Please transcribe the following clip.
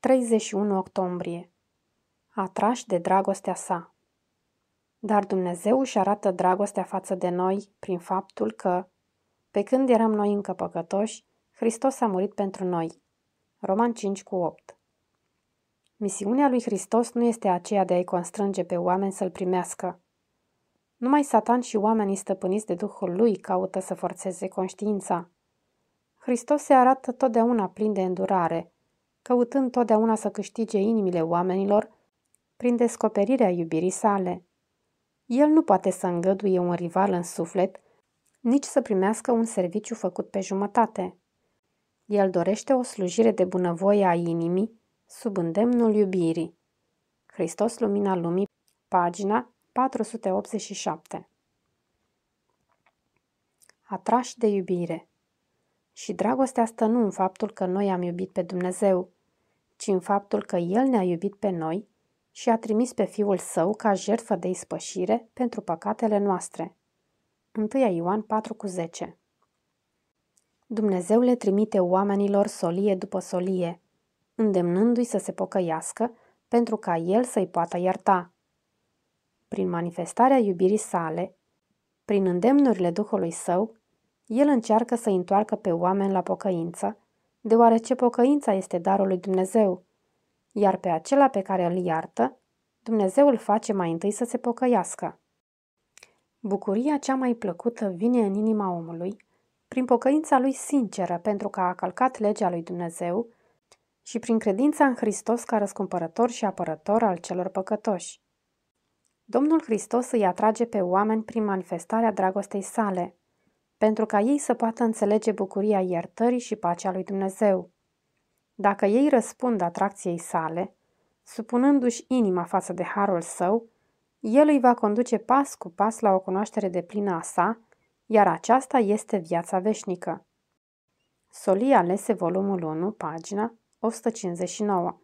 31 octombrie. Atrași de dragostea sa. Dar Dumnezeu își arată dragostea față de noi prin faptul că, pe când eram noi încă păcătoși, Hristos a murit pentru noi. Roman 5 cu 8 Misiunea lui Hristos nu este aceea de a-i constrânge pe oameni să-l primească. Numai satan și oamenii stăpâniți de Duhul lui caută să forțeze conștiința. Hristos se arată totdeauna plin de îndurare, căutând totdeauna să câștige inimile oamenilor prin descoperirea iubirii sale. El nu poate să îngăduie un rival în suflet, nici să primească un serviciu făcut pe jumătate. El dorește o slujire de bunăvoie a inimii, sub îndemnul iubirii. Hristos Lumina Lumii, pagina 487 Atrași de iubire Și dragostea stă nu în faptul că noi am iubit pe Dumnezeu, ci în faptul că El ne-a iubit pe noi și a trimis pe Fiul Său ca jertfă de ispășire pentru păcatele noastre. 1 Ioan 4,10 Dumnezeu le trimite oamenilor solie după solie, îndemnându-i să se pocăiască pentru ca El să-i poată ierta. Prin manifestarea iubirii sale, prin îndemnurile Duhului Său, El încearcă să întoarcă pe oameni la pocăință, deoarece pocăința este darul lui Dumnezeu, iar pe acela pe care îl iartă, Dumnezeu îl face mai întâi să se pocăiască. Bucuria cea mai plăcută vine în inima omului, prin pocăința lui sinceră pentru că a călcat legea lui Dumnezeu și prin credința în Hristos ca răscumpărător și apărător al celor păcătoși. Domnul Hristos îi atrage pe oameni prin manifestarea dragostei sale – pentru ca ei să poată înțelege bucuria iertării și pacea lui Dumnezeu. Dacă ei răspund atracției sale, supunându-și inima față de harul său, el îi va conduce pas cu pas la o cunoaștere de plină a sa, iar aceasta este viața veșnică. Solia lese volumul 1, pagina 159